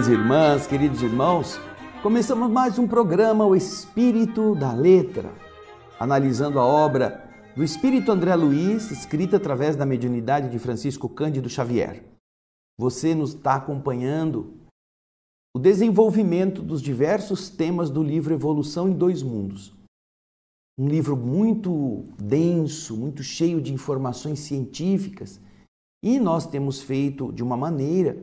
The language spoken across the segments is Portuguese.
Queridas irmãs, queridos irmãos, começamos mais um programa O Espírito da Letra, analisando a obra do Espírito André Luiz, escrita através da mediunidade de Francisco Cândido Xavier. Você nos está acompanhando o desenvolvimento dos diversos temas do livro Evolução em Dois Mundos. Um livro muito denso, muito cheio de informações científicas, e nós temos feito de uma maneira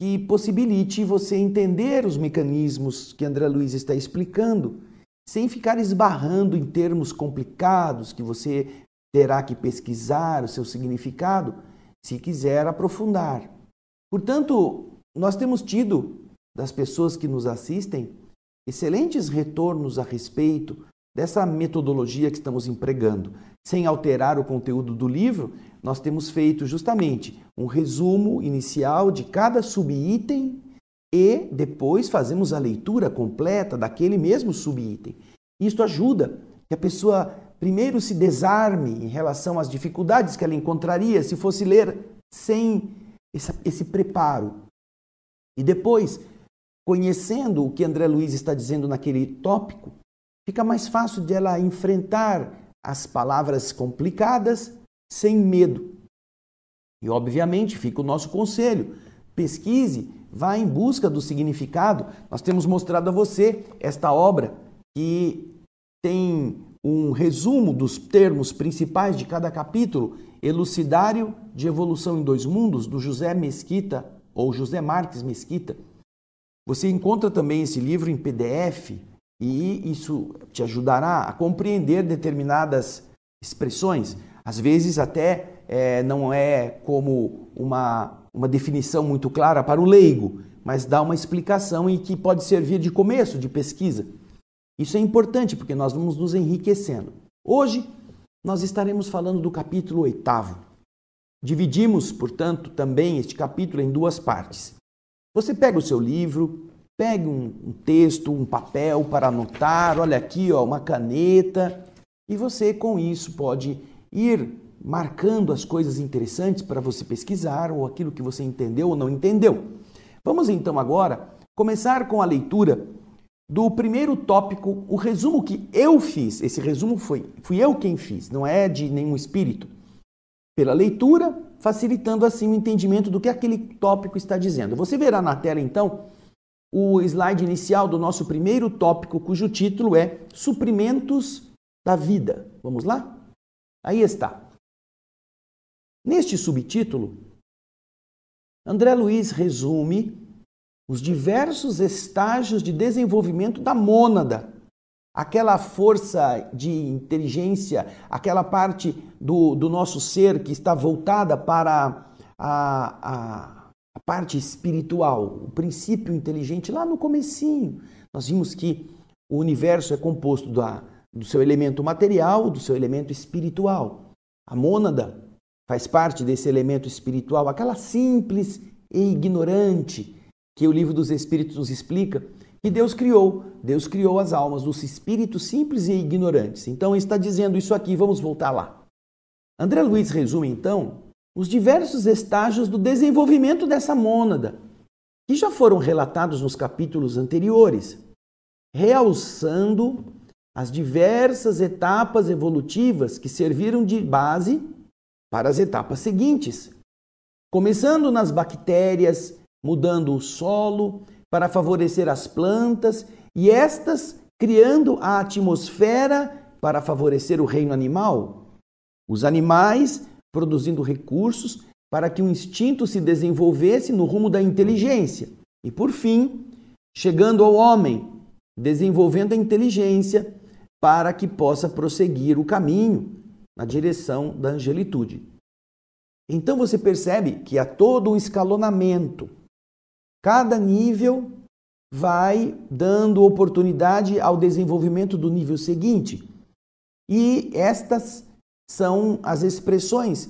que possibilite você entender os mecanismos que André Luiz está explicando, sem ficar esbarrando em termos complicados que você terá que pesquisar o seu significado se quiser aprofundar. Portanto, nós temos tido das pessoas que nos assistem excelentes retornos a respeito dessa metodologia que estamos empregando, sem alterar o conteúdo do livro, nós temos feito justamente um resumo inicial de cada subitem e depois fazemos a leitura completa daquele mesmo subitem. Isto ajuda que a pessoa primeiro se desarme em relação às dificuldades que ela encontraria se fosse ler sem esse preparo. E depois, conhecendo o que André Luiz está dizendo naquele tópico, Fica mais fácil de ela enfrentar as palavras complicadas sem medo. E obviamente fica o nosso conselho: pesquise, vá em busca do significado. Nós temos mostrado a você esta obra que tem um resumo dos termos principais de cada capítulo, Elucidário de Evolução em Dois Mundos, do José Mesquita ou José Marques Mesquita. Você encontra também esse livro em PDF, e isso te ajudará a compreender determinadas expressões. Às vezes, até é, não é como uma, uma definição muito clara para o leigo, mas dá uma explicação e que pode servir de começo de pesquisa. Isso é importante porque nós vamos nos enriquecendo. Hoje, nós estaremos falando do capítulo 8. Dividimos, portanto, também este capítulo em duas partes. Você pega o seu livro, Pegue um, um texto, um papel para anotar, olha aqui, ó, uma caneta, e você com isso pode ir marcando as coisas interessantes para você pesquisar ou aquilo que você entendeu ou não entendeu. Vamos então agora começar com a leitura do primeiro tópico, o resumo que eu fiz. Esse resumo foi fui eu quem fiz, não é de nenhum espírito. Pela leitura, facilitando assim o entendimento do que aquele tópico está dizendo. Você verá na tela então o slide inicial do nosso primeiro tópico, cujo título é Suprimentos da Vida. Vamos lá? Aí está. Neste subtítulo, André Luiz resume os diversos estágios de desenvolvimento da mônada, aquela força de inteligência, aquela parte do, do nosso ser que está voltada para a, a a parte espiritual, o princípio inteligente lá no comecinho. Nós vimos que o universo é composto da, do seu elemento material, do seu elemento espiritual. A mônada faz parte desse elemento espiritual, aquela simples e ignorante que o livro dos Espíritos nos explica que Deus criou. Deus criou as almas dos espíritos simples e ignorantes. Então está dizendo isso aqui, vamos voltar lá. André Luiz resume então os diversos estágios do desenvolvimento dessa mônada, que já foram relatados nos capítulos anteriores, realçando as diversas etapas evolutivas que serviram de base para as etapas seguintes, começando nas bactérias, mudando o solo para favorecer as plantas e estas criando a atmosfera para favorecer o reino animal. Os animais produzindo recursos para que o instinto se desenvolvesse no rumo da inteligência. E por fim, chegando ao homem, desenvolvendo a inteligência para que possa prosseguir o caminho na direção da angelitude. Então você percebe que há todo um escalonamento. Cada nível vai dando oportunidade ao desenvolvimento do nível seguinte. E estas são as expressões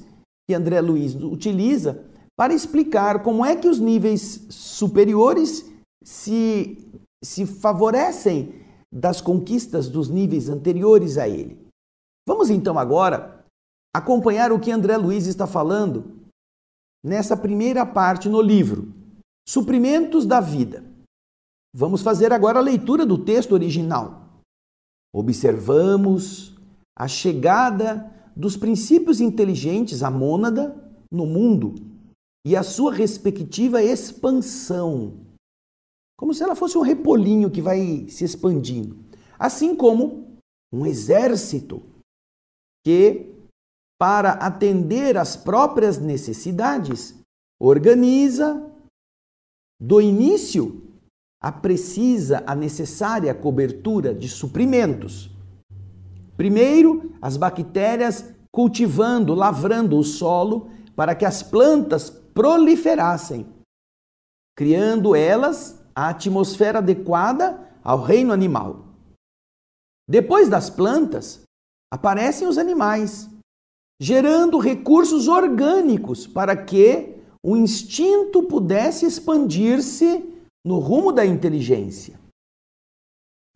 que André Luiz utiliza para explicar como é que os níveis superiores se, se favorecem das conquistas dos níveis anteriores a ele. Vamos então agora acompanhar o que André Luiz está falando nessa primeira parte no livro, Suprimentos da Vida. Vamos fazer agora a leitura do texto original. Observamos a chegada dos princípios inteligentes, a mônada, no mundo e a sua respectiva expansão, como se ela fosse um repolinho que vai se expandindo, assim como um exército que, para atender às próprias necessidades, organiza do início a precisa, a necessária cobertura de suprimentos Primeiro, as bactérias cultivando, lavrando o solo para que as plantas proliferassem, criando elas a atmosfera adequada ao reino animal. Depois das plantas, aparecem os animais, gerando recursos orgânicos para que o instinto pudesse expandir-se no rumo da inteligência.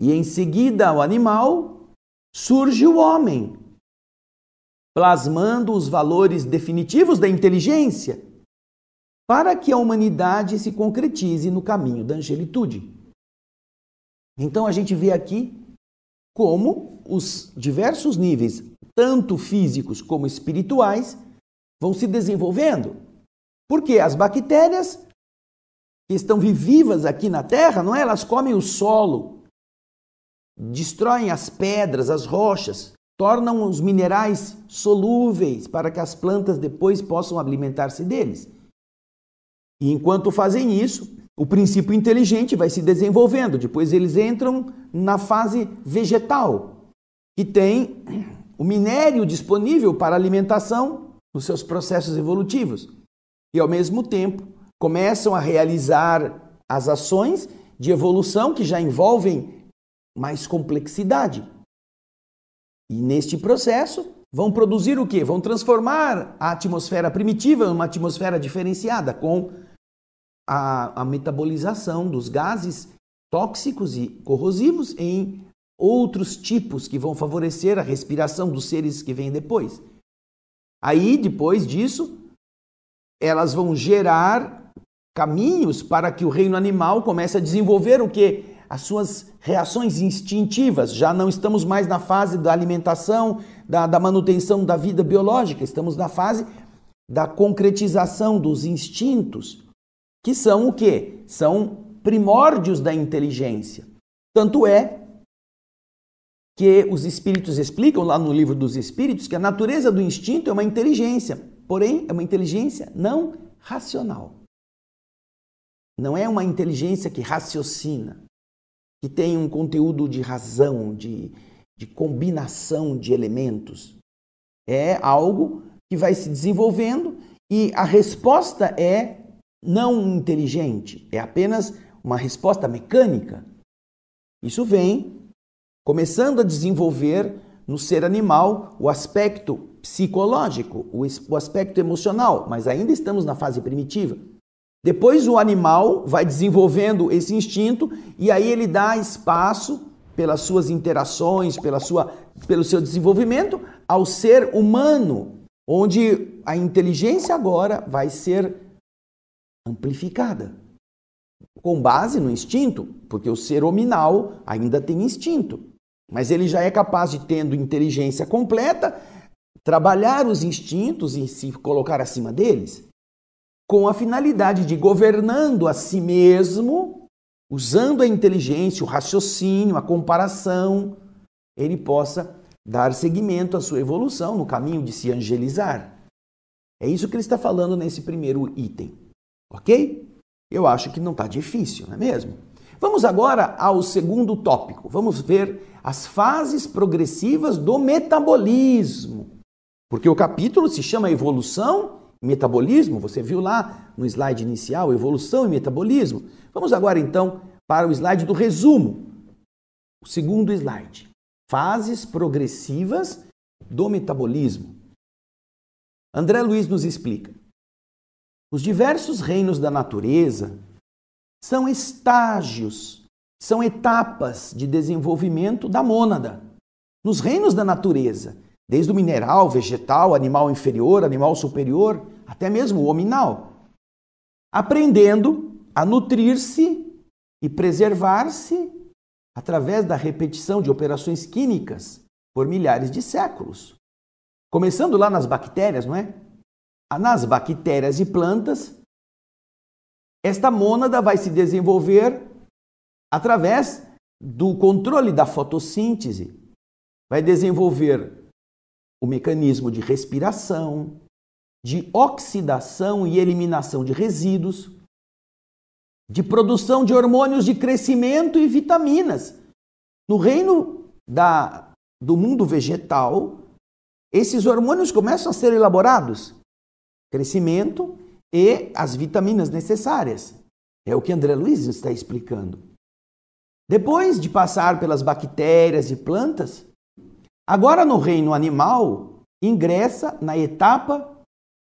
E em seguida, o animal surge o homem, plasmando os valores definitivos da inteligência para que a humanidade se concretize no caminho da angelitude. Então a gente vê aqui como os diversos níveis, tanto físicos como espirituais, vão se desenvolvendo. Porque as bactérias que estão vivas aqui na Terra, não é? Elas comem o solo, destroem as pedras, as rochas, tornam os minerais solúveis para que as plantas depois possam alimentar-se deles. E enquanto fazem isso, o princípio inteligente vai se desenvolvendo. Depois eles entram na fase vegetal, que tem o minério disponível para alimentação nos seus processos evolutivos. E ao mesmo tempo, começam a realizar as ações de evolução que já envolvem mais complexidade. E neste processo, vão produzir o quê? Vão transformar a atmosfera primitiva em uma atmosfera diferenciada com a, a metabolização dos gases tóxicos e corrosivos em outros tipos que vão favorecer a respiração dos seres que vêm depois. Aí, depois disso, elas vão gerar caminhos para que o reino animal comece a desenvolver o que as suas reações instintivas. Já não estamos mais na fase da alimentação, da, da manutenção da vida biológica, estamos na fase da concretização dos instintos, que são o quê? São primórdios da inteligência. Tanto é que os espíritos explicam lá no livro dos espíritos que a natureza do instinto é uma inteligência, porém é uma inteligência não racional. Não é uma inteligência que raciocina que tem um conteúdo de razão, de, de combinação de elementos. É algo que vai se desenvolvendo e a resposta é não inteligente, é apenas uma resposta mecânica. Isso vem começando a desenvolver no ser animal o aspecto psicológico, o aspecto emocional, mas ainda estamos na fase primitiva. Depois o animal vai desenvolvendo esse instinto e aí ele dá espaço pelas suas interações, pela sua, pelo seu desenvolvimento ao ser humano, onde a inteligência agora vai ser amplificada com base no instinto, porque o ser hominal ainda tem instinto, mas ele já é capaz de tendo inteligência completa trabalhar os instintos e se colocar acima deles com a finalidade de governando a si mesmo, usando a inteligência, o raciocínio, a comparação, ele possa dar seguimento à sua evolução no caminho de se angelizar. É isso que ele está falando nesse primeiro item, ok? Eu acho que não está difícil, não é mesmo? Vamos agora ao segundo tópico. Vamos ver as fases progressivas do metabolismo. Porque o capítulo se chama Evolução metabolismo, você viu lá no slide inicial, evolução e metabolismo. Vamos agora então para o slide do resumo. O segundo slide. Fases progressivas do metabolismo. André Luiz nos explica. Os diversos reinos da natureza são estágios, são etapas de desenvolvimento da mônada. Nos reinos da natureza, Desde o mineral, vegetal, animal inferior, animal superior, até mesmo o hominal. Aprendendo a nutrir-se e preservar-se através da repetição de operações químicas por milhares de séculos. Começando lá nas bactérias, não é? Ah, nas bactérias e plantas, esta mônada vai se desenvolver através do controle da fotossíntese. Vai desenvolver o mecanismo de respiração, de oxidação e eliminação de resíduos, de produção de hormônios de crescimento e vitaminas. No reino da, do mundo vegetal, esses hormônios começam a ser elaborados. Crescimento e as vitaminas necessárias. É o que André Luiz está explicando. Depois de passar pelas bactérias e plantas, Agora, no reino animal, ingressa na etapa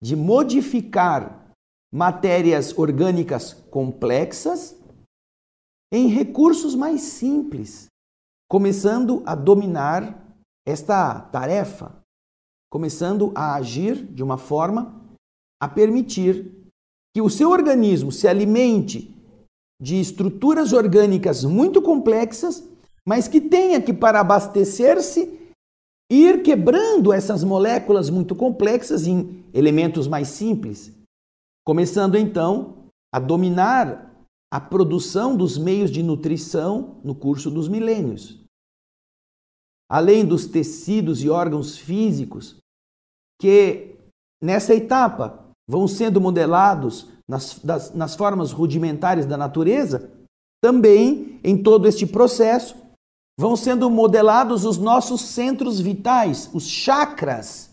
de modificar matérias orgânicas complexas em recursos mais simples, começando a dominar esta tarefa, começando a agir de uma forma a permitir que o seu organismo se alimente de estruturas orgânicas muito complexas, mas que tenha que, para abastecer-se, ir quebrando essas moléculas muito complexas em elementos mais simples, começando então a dominar a produção dos meios de nutrição no curso dos milênios. Além dos tecidos e órgãos físicos, que nessa etapa vão sendo modelados nas, das, nas formas rudimentares da natureza, também em todo este processo vão sendo modelados os nossos centros vitais, os chakras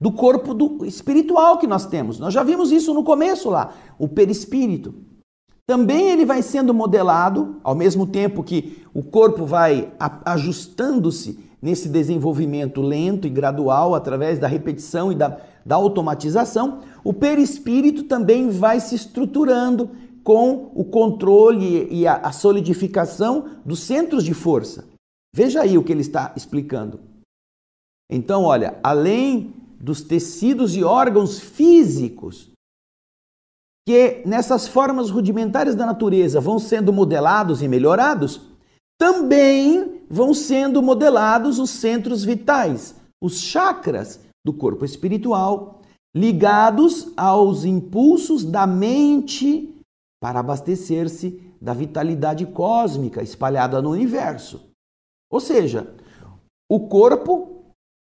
do corpo do espiritual que nós temos. Nós já vimos isso no começo lá, o perispírito. Também ele vai sendo modelado, ao mesmo tempo que o corpo vai ajustando-se nesse desenvolvimento lento e gradual através da repetição e da, da automatização, o perispírito também vai se estruturando com o controle e a, a solidificação dos centros de força. Veja aí o que ele está explicando. Então, olha, além dos tecidos e órgãos físicos, que nessas formas rudimentares da natureza vão sendo modelados e melhorados, também vão sendo modelados os centros vitais, os chakras do corpo espiritual, ligados aos impulsos da mente para abastecer-se da vitalidade cósmica espalhada no universo. Ou seja, o corpo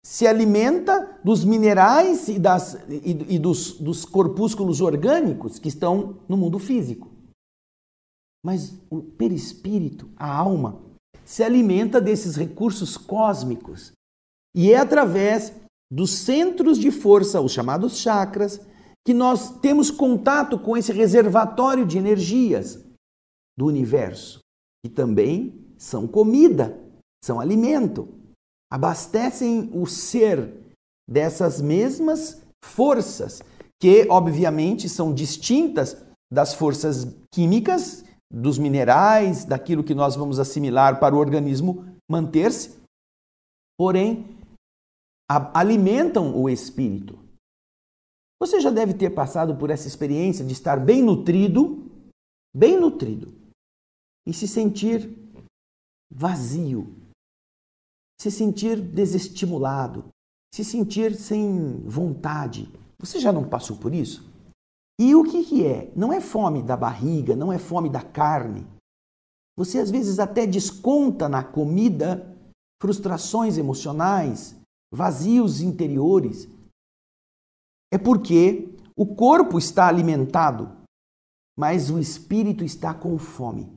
se alimenta dos minerais e, das, e, e dos, dos corpúsculos orgânicos que estão no mundo físico. Mas o perispírito, a alma, se alimenta desses recursos cósmicos. E é através dos centros de força, os chamados chakras, que nós temos contato com esse reservatório de energias do universo, que também são comida são alimento. Abastecem o ser dessas mesmas forças, que obviamente são distintas das forças químicas, dos minerais, daquilo que nós vamos assimilar para o organismo manter-se, porém alimentam o espírito. Você já deve ter passado por essa experiência de estar bem nutrido, bem nutrido, e se sentir vazio, se sentir desestimulado, se sentir sem vontade. Você já não passou por isso? E o que, que é? Não é fome da barriga, não é fome da carne. Você às vezes até desconta na comida frustrações emocionais, vazios interiores. É porque o corpo está alimentado, mas o espírito está com fome.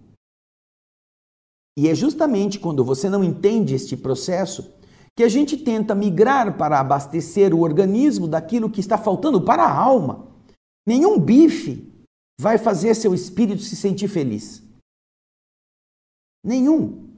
E é justamente quando você não entende este processo que a gente tenta migrar para abastecer o organismo daquilo que está faltando para a alma. Nenhum bife vai fazer seu espírito se sentir feliz. Nenhum.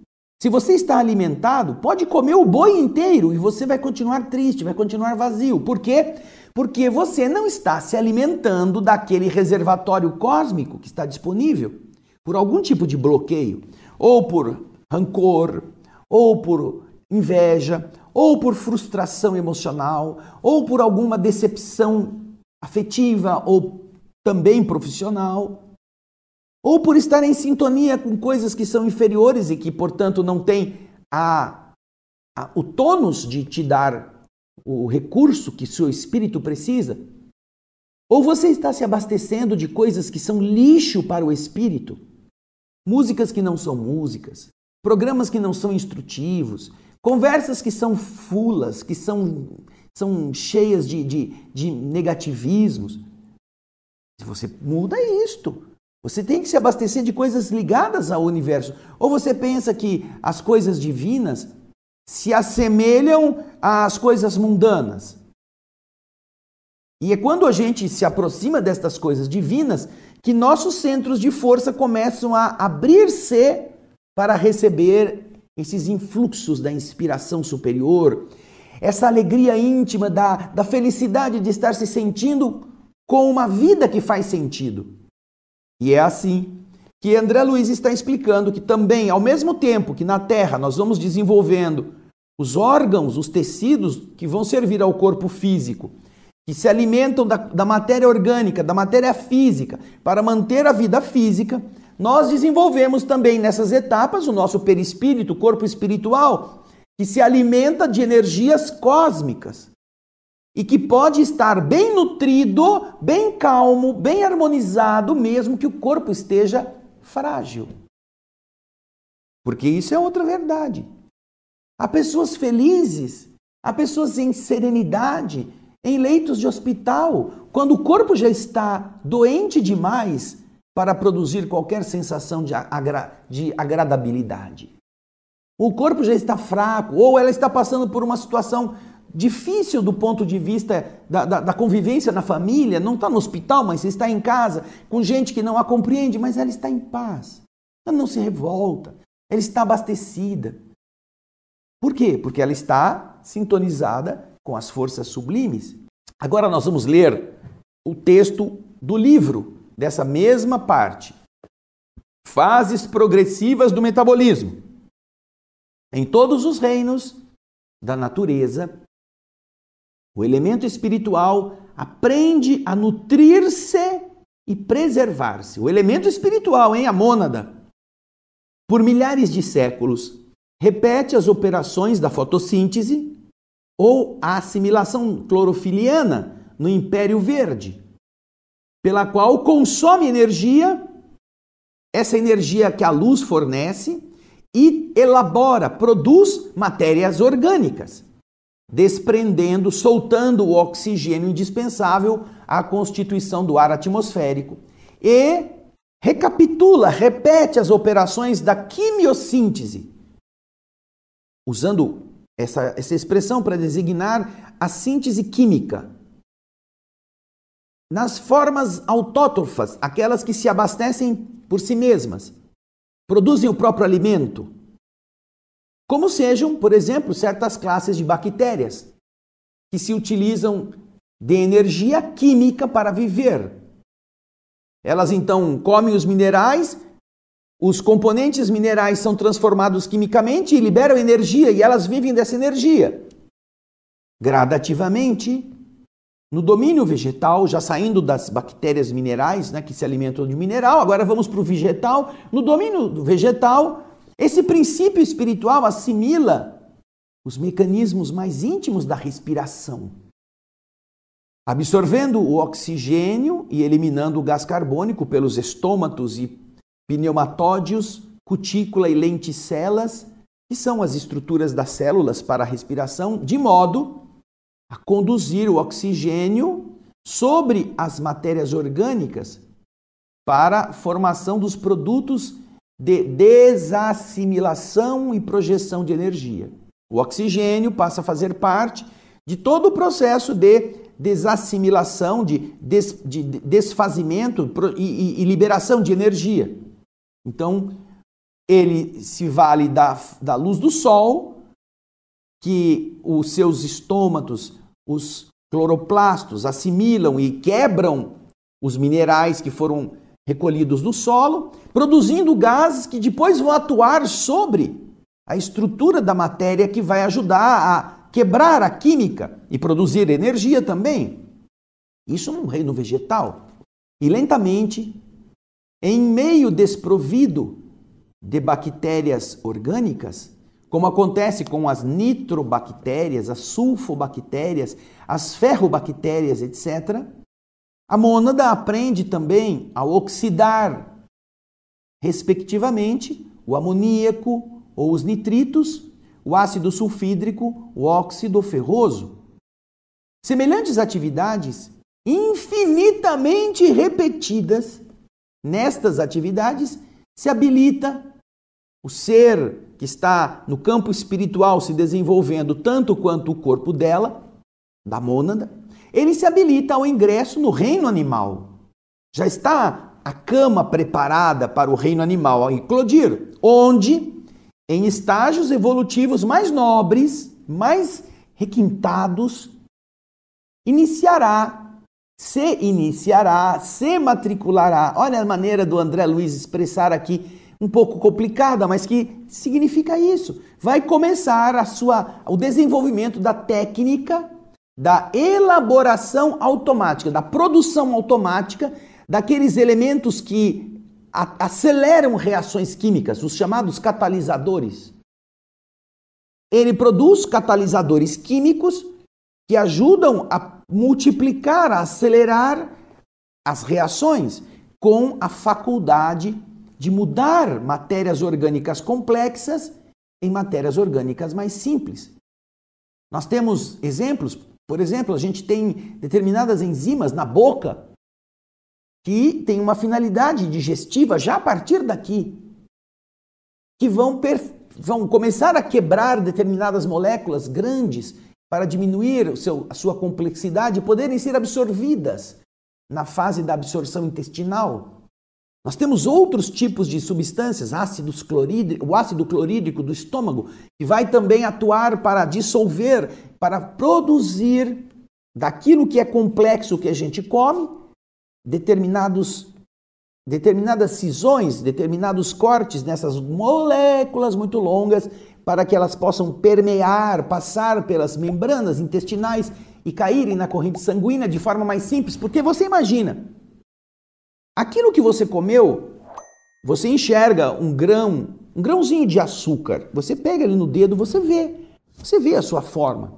Se você está alimentado, pode comer o boi inteiro e você vai continuar triste, vai continuar vazio. Por quê? Porque você não está se alimentando daquele reservatório cósmico que está disponível por algum tipo de bloqueio ou por rancor, ou por inveja, ou por frustração emocional, ou por alguma decepção afetiva ou também profissional, ou por estar em sintonia com coisas que são inferiores e que, portanto, não têm a, a, o tônus de te dar o recurso que seu espírito precisa, ou você está se abastecendo de coisas que são lixo para o espírito músicas que não são músicas, programas que não são instrutivos, conversas que são fulas, que são, são cheias de, de, de negativismos. Você muda isto. Você tem que se abastecer de coisas ligadas ao universo. Ou você pensa que as coisas divinas se assemelham às coisas mundanas. E é quando a gente se aproxima destas coisas divinas que nossos centros de força começam a abrir-se para receber esses influxos da inspiração superior, essa alegria íntima da, da felicidade de estar se sentindo com uma vida que faz sentido. E é assim que André Luiz está explicando que também, ao mesmo tempo que na Terra nós vamos desenvolvendo os órgãos, os tecidos que vão servir ao corpo físico que se alimentam da, da matéria orgânica, da matéria física, para manter a vida física, nós desenvolvemos também nessas etapas o nosso perispírito, o corpo espiritual, que se alimenta de energias cósmicas e que pode estar bem nutrido, bem calmo, bem harmonizado, mesmo que o corpo esteja frágil. Porque isso é outra verdade. Há pessoas felizes, há pessoas em serenidade, em leitos de hospital, quando o corpo já está doente demais para produzir qualquer sensação de, agra de agradabilidade. O corpo já está fraco, ou ela está passando por uma situação difícil do ponto de vista da, da, da convivência na família, não está no hospital, mas está em casa, com gente que não a compreende, mas ela está em paz. Ela não se revolta, ela está abastecida. Por quê? Porque ela está sintonizada com as forças sublimes. Agora nós vamos ler o texto do livro, dessa mesma parte. Fases progressivas do metabolismo. Em todos os reinos da natureza, o elemento espiritual aprende a nutrir-se e preservar-se. O elemento espiritual, hein, a mônada, por milhares de séculos, repete as operações da fotossíntese, ou a assimilação clorofiliana no Império Verde, pela qual consome energia, essa energia que a luz fornece, e elabora, produz matérias orgânicas, desprendendo, soltando o oxigênio indispensável à constituição do ar atmosférico. E recapitula, repete as operações da quimiossíntese, usando essa, essa expressão para designar a síntese química. Nas formas autótrofas, aquelas que se abastecem por si mesmas, produzem o próprio alimento, como sejam, por exemplo, certas classes de bactérias que se utilizam de energia química para viver. Elas então comem os minerais os componentes minerais são transformados quimicamente e liberam energia, e elas vivem dessa energia. Gradativamente, no domínio vegetal, já saindo das bactérias minerais, né, que se alimentam de mineral, agora vamos para o vegetal. No domínio vegetal, esse princípio espiritual assimila os mecanismos mais íntimos da respiração, absorvendo o oxigênio e eliminando o gás carbônico pelos estômatos e pneumatódios, cutícula e lenticelas, que são as estruturas das células para a respiração, de modo a conduzir o oxigênio sobre as matérias orgânicas para a formação dos produtos de desassimilação e projeção de energia. O oxigênio passa a fazer parte de todo o processo de desassimilação, de, des, de desfazimento e, e, e liberação de energia. Então, ele se vale da, da luz do sol, que os seus estômatos, os cloroplastos, assimilam e quebram os minerais que foram recolhidos do solo, produzindo gases que depois vão atuar sobre a estrutura da matéria que vai ajudar a quebrar a química e produzir energia também. Isso num reino vegetal. E lentamente em meio desprovido de bactérias orgânicas, como acontece com as nitrobactérias, as sulfobactérias, as ferrobactérias, etc., a mônada aprende também a oxidar, respectivamente, o amoníaco ou os nitritos, o ácido sulfídrico, o óxido ferroso. Semelhantes atividades, infinitamente repetidas, Nestas atividades se habilita o ser que está no campo espiritual se desenvolvendo tanto quanto o corpo dela, da mônada, ele se habilita ao ingresso no reino animal. Já está a cama preparada para o reino animal a eclodir, onde, em estágios evolutivos mais nobres, mais requintados, iniciará se iniciará, se matriculará. Olha a maneira do André Luiz expressar aqui, um pouco complicada, mas que significa isso. Vai começar a sua, o desenvolvimento da técnica da elaboração automática, da produção automática daqueles elementos que aceleram reações químicas, os chamados catalisadores. Ele produz catalisadores químicos que ajudam a multiplicar, a acelerar as reações com a faculdade de mudar matérias orgânicas complexas em matérias orgânicas mais simples. Nós temos exemplos, por exemplo, a gente tem determinadas enzimas na boca que têm uma finalidade digestiva já a partir daqui, que vão, vão começar a quebrar determinadas moléculas grandes para diminuir o seu, a sua complexidade, poderem ser absorvidas na fase da absorção intestinal. Nós temos outros tipos de substâncias, ácidos clorídrico, o ácido clorídrico do estômago, que vai também atuar para dissolver, para produzir daquilo que é complexo que a gente come, determinados determinadas cisões, determinados cortes nessas moléculas muito longas para que elas possam permear, passar pelas membranas intestinais e caírem na corrente sanguínea de forma mais simples. Porque você imagina, aquilo que você comeu, você enxerga um grão, um grãozinho de açúcar. Você pega ele no dedo, você vê. Você vê a sua forma.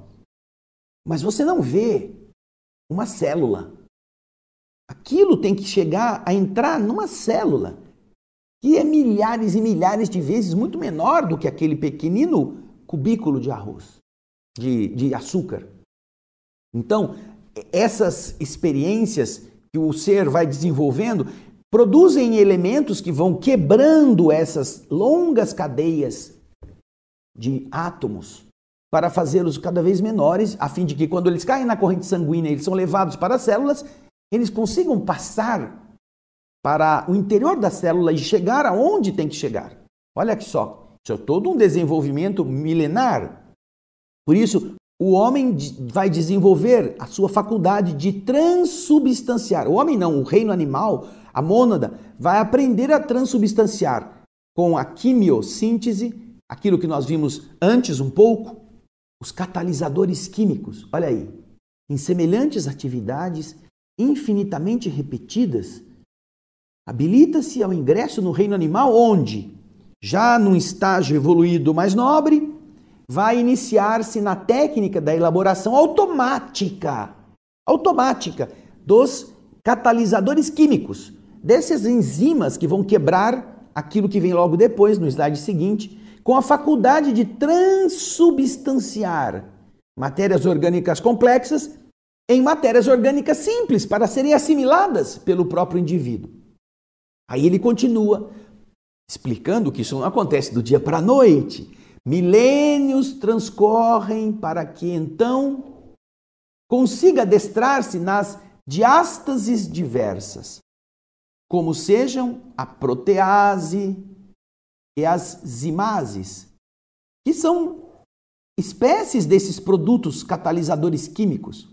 Mas você não vê uma célula. Aquilo tem que chegar a entrar numa célula que é milhares e milhares de vezes muito menor do que aquele pequenino cubículo de arroz, de, de açúcar. Então, essas experiências que o ser vai desenvolvendo produzem elementos que vão quebrando essas longas cadeias de átomos para fazê-los cada vez menores, a fim de que quando eles caem na corrente sanguínea, eles são levados para as células, eles consigam passar para o interior da célula e chegar aonde tem que chegar. Olha que só, isso é todo um desenvolvimento milenar. Por isso, o homem vai desenvolver a sua faculdade de transubstanciar. O homem não, o reino animal, a mônada, vai aprender a transubstanciar com a quimiossíntese, aquilo que nós vimos antes um pouco, os catalisadores químicos. Olha aí, em semelhantes atividades infinitamente repetidas, Habilita-se ao ingresso no reino animal, onde, já num estágio evoluído mais nobre, vai iniciar-se na técnica da elaboração automática, automática dos catalisadores químicos, dessas enzimas que vão quebrar aquilo que vem logo depois, no slide seguinte, com a faculdade de transubstanciar matérias orgânicas complexas em matérias orgânicas simples para serem assimiladas pelo próprio indivíduo. Aí ele continua explicando que isso não acontece do dia para a noite. Milênios transcorrem para que então consiga adestrar-se nas diástases diversas, como sejam a protease e as zimases, que são espécies desses produtos catalisadores químicos,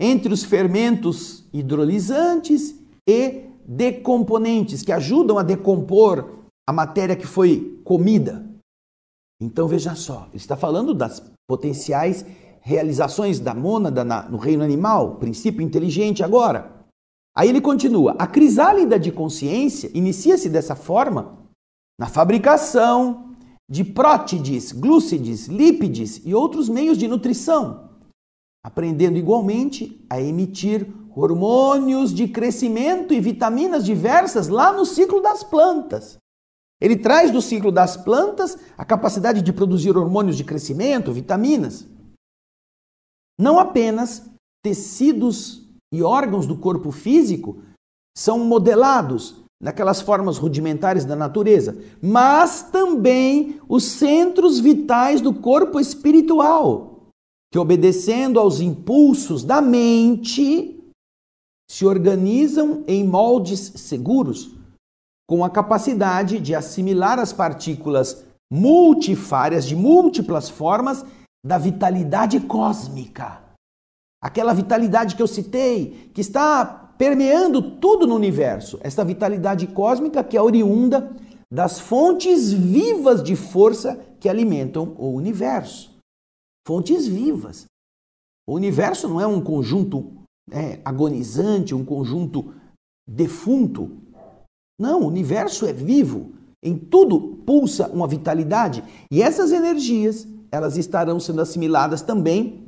entre os fermentos hidrolizantes e de componentes que ajudam a decompor a matéria que foi comida. Então veja só, ele está falando das potenciais realizações da mônada no reino animal, princípio inteligente agora. Aí ele continua: a crisálida de consciência inicia-se dessa forma na fabricação de prótides, glúcides, lípides e outros meios de nutrição, aprendendo igualmente a emitir hormônios de crescimento e vitaminas diversas lá no ciclo das plantas. Ele traz do ciclo das plantas a capacidade de produzir hormônios de crescimento, vitaminas. Não apenas tecidos e órgãos do corpo físico são modelados naquelas formas rudimentares da natureza, mas também os centros vitais do corpo espiritual, que obedecendo aos impulsos da mente, se organizam em moldes seguros, com a capacidade de assimilar as partículas multifárias de múltiplas formas da vitalidade cósmica. Aquela vitalidade que eu citei, que está permeando tudo no universo. Essa vitalidade cósmica que é oriunda das fontes vivas de força que alimentam o universo. Fontes vivas. O universo não é um conjunto é, agonizante, um conjunto defunto. Não, o universo é vivo. Em tudo pulsa uma vitalidade. E essas energias, elas estarão sendo assimiladas também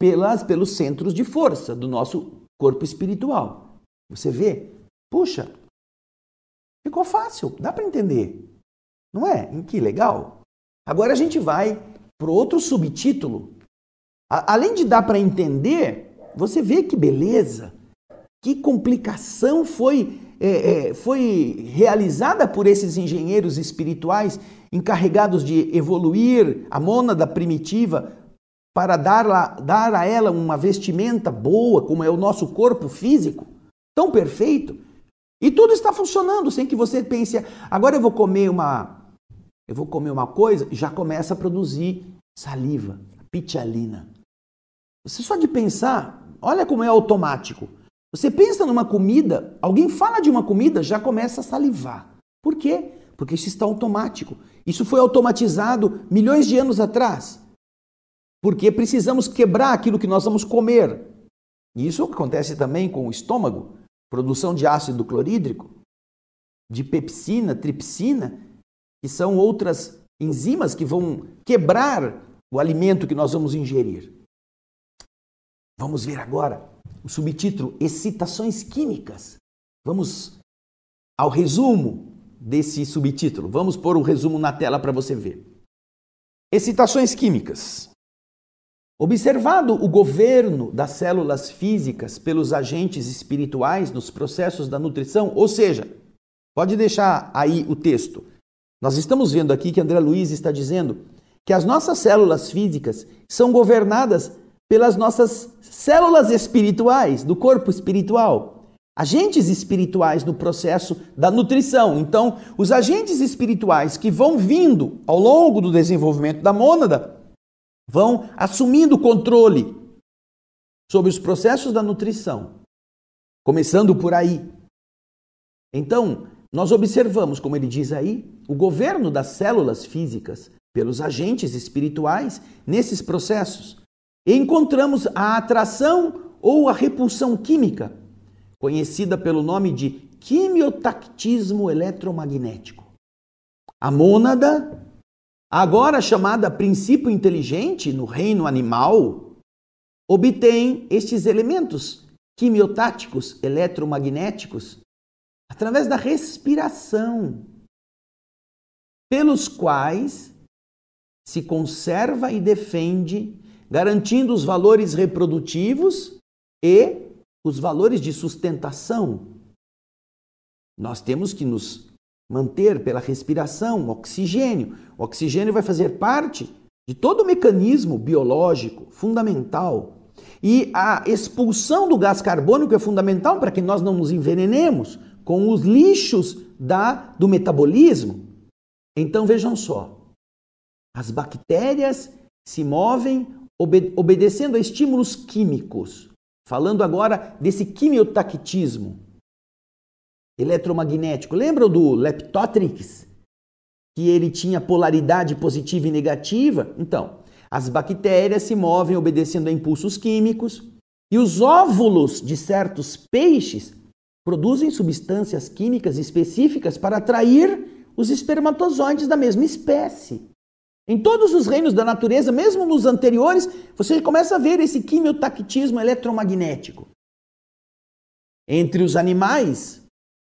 pelas, pelos centros de força do nosso corpo espiritual. Você vê? Puxa, ficou fácil, dá para entender. Não é? Hum, que legal. Agora a gente vai para outro subtítulo. A, além de dar para entender, você vê que beleza, que complicação foi, é, é, foi realizada por esses engenheiros espirituais encarregados de evoluir a mônada primitiva para dar, a, dar a ela uma vestimenta boa, como é o nosso corpo físico, tão perfeito. E tudo está funcionando sem que você pense, agora eu vou comer uma eu vou comer uma coisa, já começa a produzir saliva, pitialina. Você só de pensar Olha como é automático. Você pensa numa comida, alguém fala de uma comida, já começa a salivar. Por quê? Porque isso está automático. Isso foi automatizado milhões de anos atrás. Porque precisamos quebrar aquilo que nós vamos comer. E isso acontece também com o estômago, produção de ácido clorídrico, de pepsina, tripsina, que são outras enzimas que vão quebrar o alimento que nós vamos ingerir. Vamos ver agora o subtítulo Excitações Químicas. Vamos ao resumo desse subtítulo. Vamos pôr o resumo na tela para você ver. Excitações químicas. Observado o governo das células físicas pelos agentes espirituais nos processos da nutrição, ou seja, pode deixar aí o texto. Nós estamos vendo aqui que André Luiz está dizendo que as nossas células físicas são governadas pelas nossas células espirituais, do corpo espiritual. Agentes espirituais no processo da nutrição. Então, os agentes espirituais que vão vindo ao longo do desenvolvimento da mônada vão assumindo controle sobre os processos da nutrição, começando por aí. Então, nós observamos, como ele diz aí, o governo das células físicas pelos agentes espirituais nesses processos encontramos a atração ou a repulsão química, conhecida pelo nome de quimiotactismo eletromagnético. A mônada, agora chamada princípio inteligente no reino animal, obtém estes elementos quimiotáticos eletromagnéticos através da respiração, pelos quais se conserva e defende garantindo os valores reprodutivos e os valores de sustentação. Nós temos que nos manter pela respiração, oxigênio. O oxigênio vai fazer parte de todo o mecanismo biológico fundamental. E a expulsão do gás carbônico é fundamental para que nós não nos envenenemos com os lixos da, do metabolismo. Então vejam só: as bactérias se movem obedecendo a estímulos químicos. Falando agora desse quimiotactismo eletromagnético. Lembram do Leptotrix? Que ele tinha polaridade positiva e negativa? Então, as bactérias se movem obedecendo a impulsos químicos e os óvulos de certos peixes produzem substâncias químicas específicas para atrair os espermatozoides da mesma espécie. Em todos os reinos da natureza, mesmo nos anteriores, você começa a ver esse quimiotactismo eletromagnético. Entre os animais,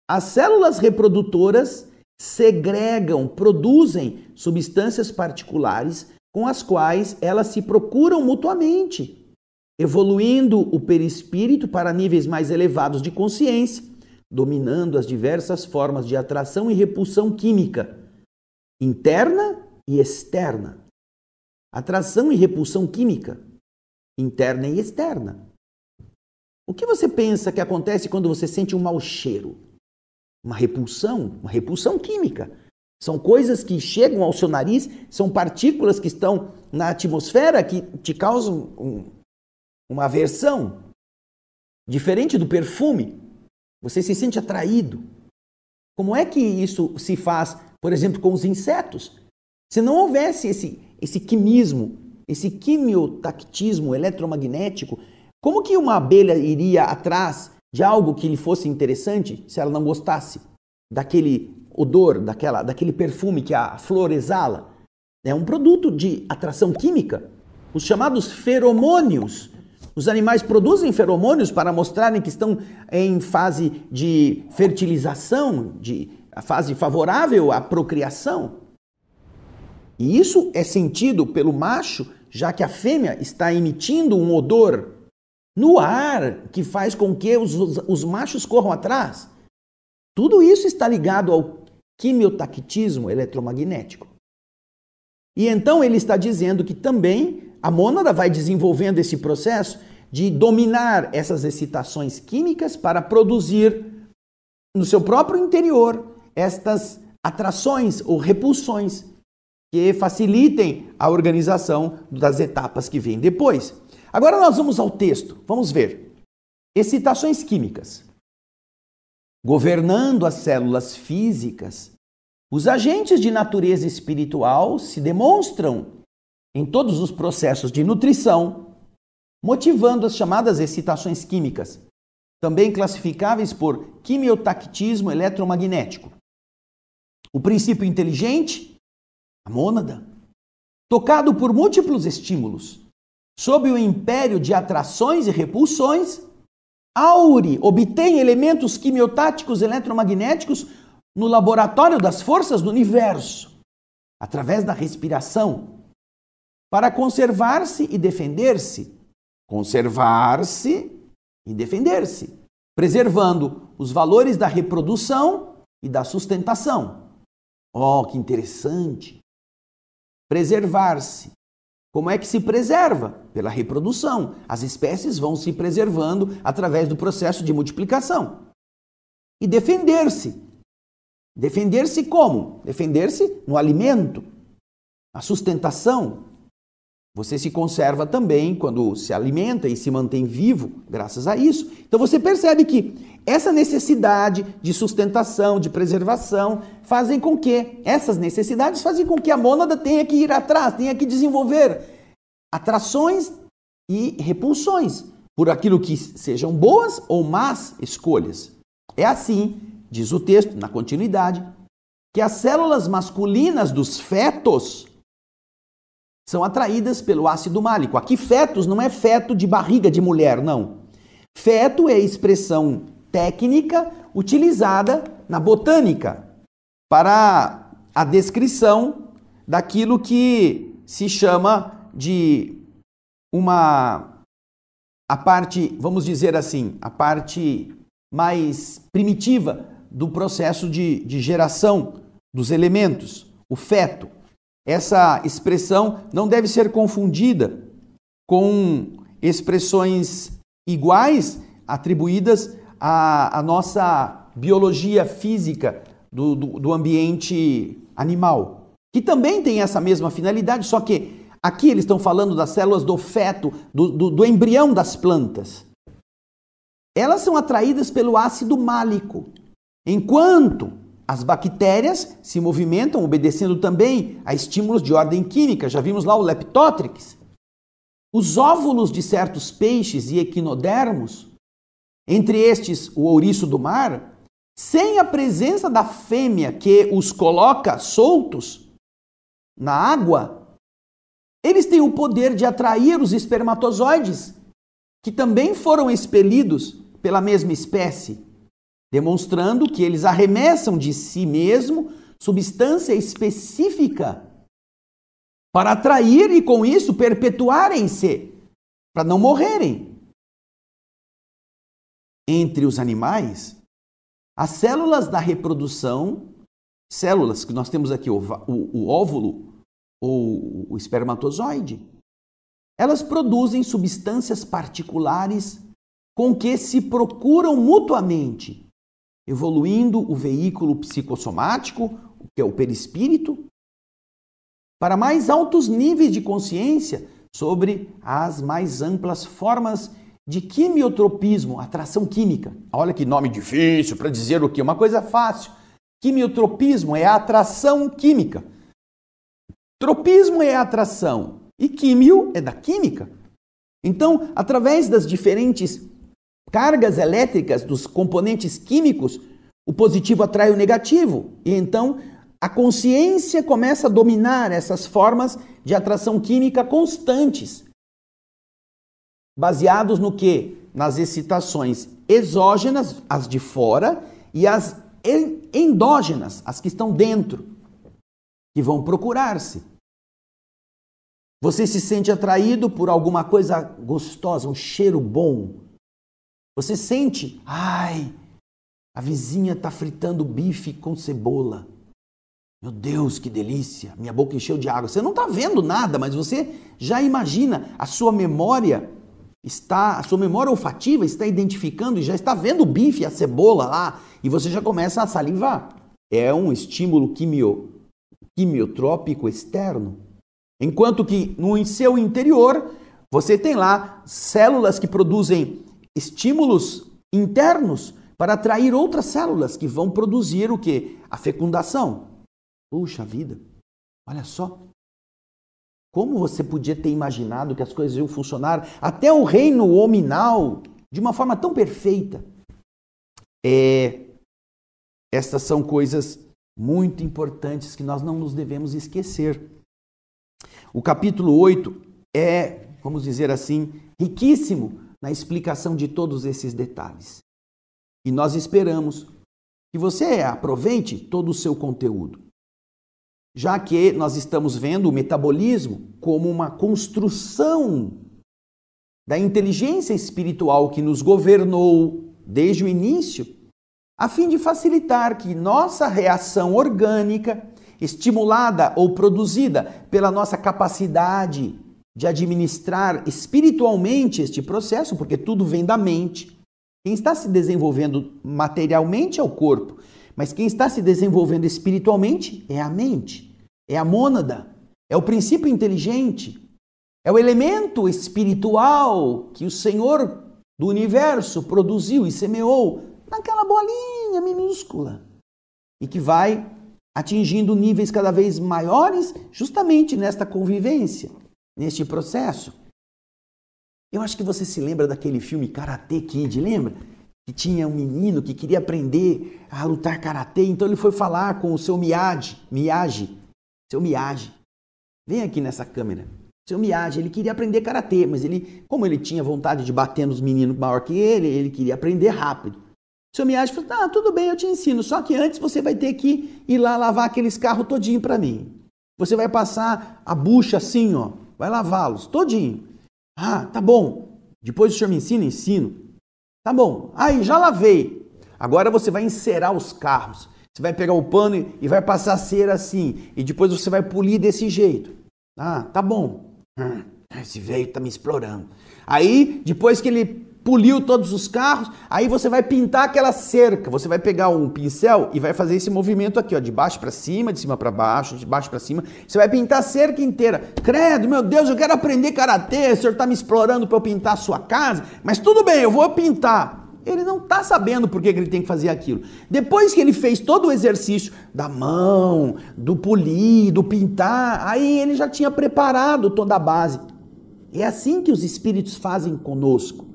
as células reprodutoras segregam, produzem substâncias particulares com as quais elas se procuram mutuamente, evoluindo o perispírito para níveis mais elevados de consciência, dominando as diversas formas de atração e repulsão química, interna e externa. Atração e repulsão química, interna e externa. O que você pensa que acontece quando você sente um mau cheiro? Uma repulsão, uma repulsão química. São coisas que chegam ao seu nariz, são partículas que estão na atmosfera que te causam um, uma aversão. Diferente do perfume, você se sente atraído. Como é que isso se faz, por exemplo, com os insetos? Se não houvesse esse, esse quimismo, esse quimiotactismo eletromagnético, como que uma abelha iria atrás de algo que lhe fosse interessante se ela não gostasse daquele odor, daquela, daquele perfume que a flor exala? É um produto de atração química. Os chamados feromônios. Os animais produzem feromônios para mostrarem que estão em fase de fertilização, de a fase favorável à procriação. E isso é sentido pelo macho, já que a fêmea está emitindo um odor no ar que faz com que os, os, os machos corram atrás. Tudo isso está ligado ao quimiotactismo eletromagnético. E então ele está dizendo que também a mônada vai desenvolvendo esse processo de dominar essas excitações químicas para produzir no seu próprio interior estas atrações ou repulsões que facilitem a organização das etapas que vêm depois. Agora nós vamos ao texto, vamos ver. Excitações químicas. Governando as células físicas, os agentes de natureza espiritual se demonstram em todos os processos de nutrição, motivando as chamadas excitações químicas, também classificáveis por quimiotactismo eletromagnético. O princípio inteligente a mônada, tocado por múltiplos estímulos, sob o império de atrações e repulsões, Auri obtém elementos quimiotáticos eletromagnéticos no laboratório das forças do universo, através da respiração, para conservar-se e defender-se. Conservar-se e defender-se, preservando os valores da reprodução e da sustentação. Oh, que interessante! preservar-se. Como é que se preserva? Pela reprodução. As espécies vão se preservando através do processo de multiplicação. E defender-se. Defender-se como? Defender-se no alimento, a sustentação, você se conserva também quando se alimenta e se mantém vivo, graças a isso. Então você percebe que essa necessidade de sustentação, de preservação, fazem com que essas necessidades fazem com que a mônada tenha que ir atrás, tenha que desenvolver atrações e repulsões por aquilo que sejam boas ou más escolhas. É assim, diz o texto, na continuidade, que as células masculinas dos fetos são atraídas pelo ácido málico. Aqui, fetos não é feto de barriga de mulher, não. Feto é a expressão técnica utilizada na botânica para a descrição daquilo que se chama de uma a parte, vamos dizer assim, a parte mais primitiva do processo de, de geração dos elementos, o feto. Essa expressão não deve ser confundida com expressões iguais atribuídas à, à nossa biologia física do, do, do ambiente animal, que também tem essa mesma finalidade, só que Aqui eles estão falando das células do feto, do, do, do, embrião das plantas. Elas são atraídas pelo ácido málico, enquanto as bactérias se movimentam obedecendo também a estímulos de ordem química, já vimos lá o Leptotrix. Os óvulos de certos peixes e equinodermos, entre estes o ouriço do mar, sem a presença da fêmea que os coloca soltos na água, eles têm o poder de atrair os espermatozoides, que também foram expelidos pela mesma espécie demonstrando que eles arremessam de si mesmo substância específica para atrair e com isso perpetuarem-se, para não morrerem. Entre os animais, as células da reprodução, células que nós temos aqui, o, o, o óvulo ou o espermatozoide, elas produzem substâncias particulares com que se procuram mutuamente evoluindo o veículo psicossomático, que é o perispírito, para mais altos níveis de consciência sobre as mais amplas formas de quimiotropismo, atração química. Olha que nome difícil para dizer o que, uma coisa fácil. Quimiotropismo é a atração química. Tropismo é a atração e químio é da química. Então, através das diferentes cargas elétricas dos componentes químicos, o positivo atrai o negativo. E então a consciência começa a dominar essas formas de atração química constantes, baseados no que? Nas excitações exógenas, as de fora, e as endógenas, as que estão dentro, que vão procurar-se. Você se sente atraído por alguma coisa gostosa, um cheiro bom, você sente, ai, a vizinha está fritando bife com cebola. Meu Deus, que delícia! Minha boca encheu de água. Você não está vendo nada, mas você já imagina. A sua memória está, a sua memória olfativa está identificando e já está vendo o bife, a cebola lá, e você já começa a salivar. É um estímulo quimio, quimiotrópico externo. Enquanto que no seu interior você tem lá células que produzem estímulos internos para atrair outras células que vão produzir o que? A fecundação. Puxa vida, olha só. Como você podia ter imaginado que as coisas iam funcionar até o reino hominal de uma forma tão perfeita? É, estas são coisas muito importantes que nós não nos devemos esquecer. O capítulo 8 é, vamos dizer assim, riquíssimo na explicação de todos esses detalhes. E nós esperamos que você aproveite todo o seu conteúdo, já que nós estamos vendo o metabolismo como uma construção da inteligência espiritual que nos governou desde o início, a fim de facilitar que nossa reação orgânica, estimulada ou produzida pela nossa capacidade de administrar espiritualmente este processo, porque tudo vem da mente. Quem está se desenvolvendo materialmente é o corpo, mas quem está se desenvolvendo espiritualmente é a mente, é a mônada, é o princípio inteligente, é o elemento espiritual que o Senhor do universo produziu e semeou naquela bolinha minúscula e que vai atingindo níveis cada vez maiores justamente nesta convivência neste processo. Eu acho que você se lembra daquele filme Karate Kid, lembra? Que tinha um menino que queria aprender a lutar karatê, então ele foi falar com o seu miage miage seu miage Vem aqui nessa câmera. Seu miage ele queria aprender karatê, mas ele, como ele tinha vontade de bater nos meninos maior que ele, ele queria aprender rápido. Seu miage falou: "Tá, tudo bem, eu te ensino, só que antes você vai ter que ir lá lavar aqueles carros todinho para mim. Você vai passar a bucha assim, ó, vai lavá-los todinho. Ah, tá bom. Depois o senhor me ensina, ensino. Tá bom. Aí já lavei. Agora você vai encerar os carros. Você vai pegar o pano e vai passar cera assim. E depois você vai polir desse jeito. Ah, tá bom. Hum, esse velho tá me explorando. Aí, depois que ele Poliu todos os carros, aí você vai pintar aquela cerca. Você vai pegar um pincel e vai fazer esse movimento aqui, ó, de baixo para cima, de cima para baixo, de baixo para cima. Você vai pintar a cerca inteira. Credo, meu Deus, eu quero aprender karatê. O senhor tá me explorando para eu pintar a sua casa, mas tudo bem, eu vou pintar. Ele não está sabendo por que, ele tem que fazer aquilo. Depois que ele fez todo o exercício da mão, do polir, do pintar, aí ele já tinha preparado toda a base. É assim que os espíritos fazem conosco.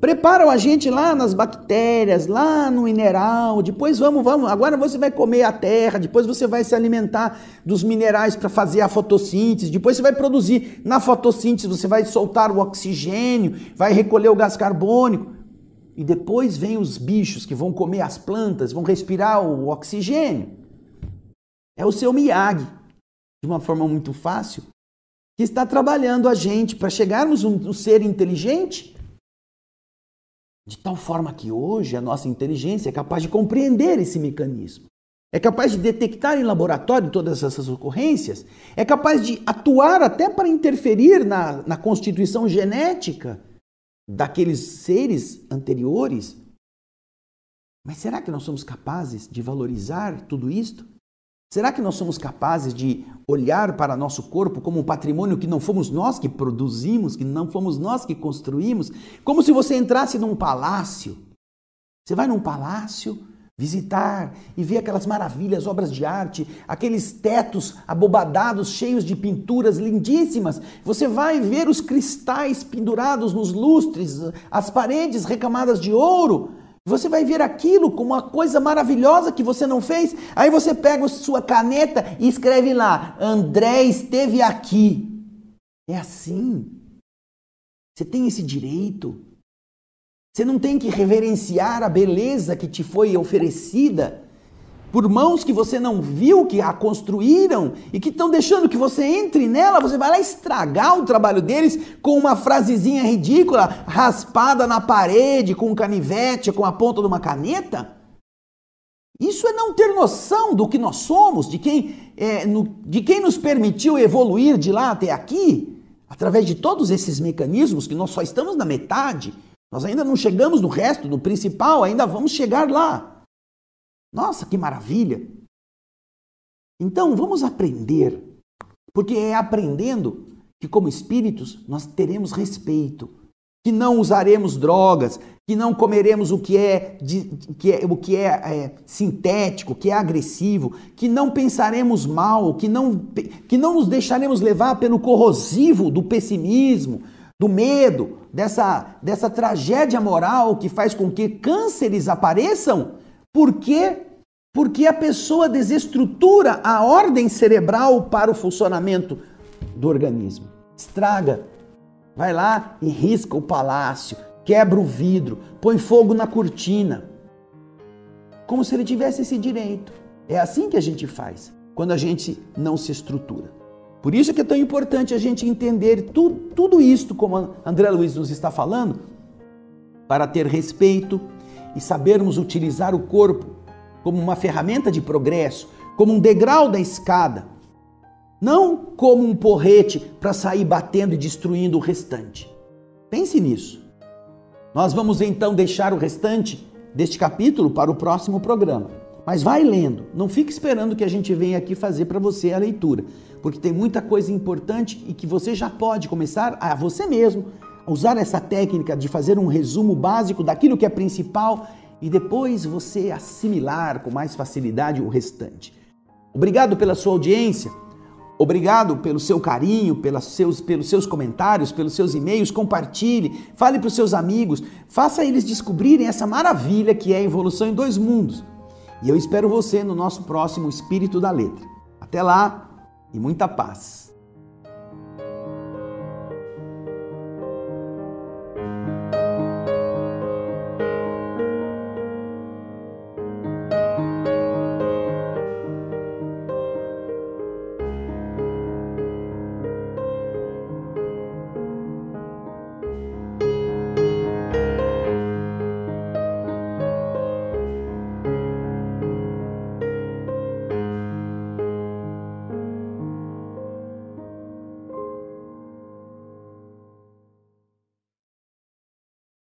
Preparam a gente lá nas bactérias, lá no mineral, depois vamos, vamos, agora você vai comer a terra, depois você vai se alimentar dos minerais para fazer a fotossíntese, depois você vai produzir na fotossíntese, você vai soltar o oxigênio, vai recolher o gás carbônico. E depois vem os bichos que vão comer as plantas, vão respirar o oxigênio. É o seu Miyagi, de uma forma muito fácil, que está trabalhando a gente para chegarmos um, um ser inteligente de tal forma que hoje a nossa inteligência é capaz de compreender esse mecanismo, é capaz de detectar em laboratório todas essas ocorrências, é capaz de atuar até para interferir na, na constituição genética daqueles seres anteriores. Mas será que nós somos capazes de valorizar tudo isto? Será que nós somos capazes de olhar para nosso corpo como um patrimônio que não fomos nós que produzimos, que não fomos nós que construímos? Como se você entrasse num palácio. Você vai num palácio visitar e ver aquelas maravilhas, obras de arte, aqueles tetos abobadados, cheios de pinturas lindíssimas. Você vai ver os cristais pendurados nos lustres, as paredes recamadas de ouro. Você vai ver aquilo como uma coisa maravilhosa que você não fez. Aí você pega sua caneta e escreve lá: André esteve aqui. É assim. Você tem esse direito. Você não tem que reverenciar a beleza que te foi oferecida por mãos que você não viu, que a construíram e que estão deixando que você entre nela, você vai lá estragar o trabalho deles com uma frasezinha ridícula, raspada na parede, com um canivete, com a ponta de uma caneta? Isso é não ter noção do que nós somos, de quem, é, no, de quem nos permitiu evoluir de lá até aqui, através de todos esses mecanismos que nós só estamos na metade, nós ainda não chegamos no resto, no principal, ainda vamos chegar lá. Nossa, que maravilha! Então, vamos aprender, porque é aprendendo que, como espíritos, nós teremos respeito, que não usaremos drogas, que não comeremos o que é, que é o que é, é sintético, que é agressivo, que não pensaremos mal, que não, que não nos deixaremos levar pelo corrosivo do pessimismo, do medo, dessa, dessa tragédia moral que faz com que cânceres apareçam, porque porque a pessoa desestrutura a ordem cerebral para o funcionamento do organismo. Estraga. Vai lá e risca o palácio, quebra o vidro, põe fogo na cortina. Como se ele tivesse esse direito. É assim que a gente faz quando a gente não se estrutura. Por isso é que é tão importante a gente entender tu, tudo isto, como André Luiz nos está falando, para ter respeito e sabermos utilizar o corpo como uma ferramenta de progresso, como um degrau da escada, não como um porrete para sair batendo e destruindo o restante. Pense nisso. Nós vamos então deixar o restante deste capítulo para o próximo programa. Mas vai lendo, não fique esperando que a gente venha aqui fazer para você a leitura, porque tem muita coisa importante e que você já pode começar a você mesmo usar essa técnica de fazer um resumo básico daquilo que é principal e depois você assimilar com mais facilidade o restante. Obrigado pela sua audiência. Obrigado pelo seu carinho, pelas seus, pelos seus comentários, pelos seus e-mails. Compartilhe, fale para os seus amigos, faça eles descobrirem essa maravilha que é a evolução em dois mundos. E eu espero você no nosso próximo Espírito da Letra. Até lá e muita paz.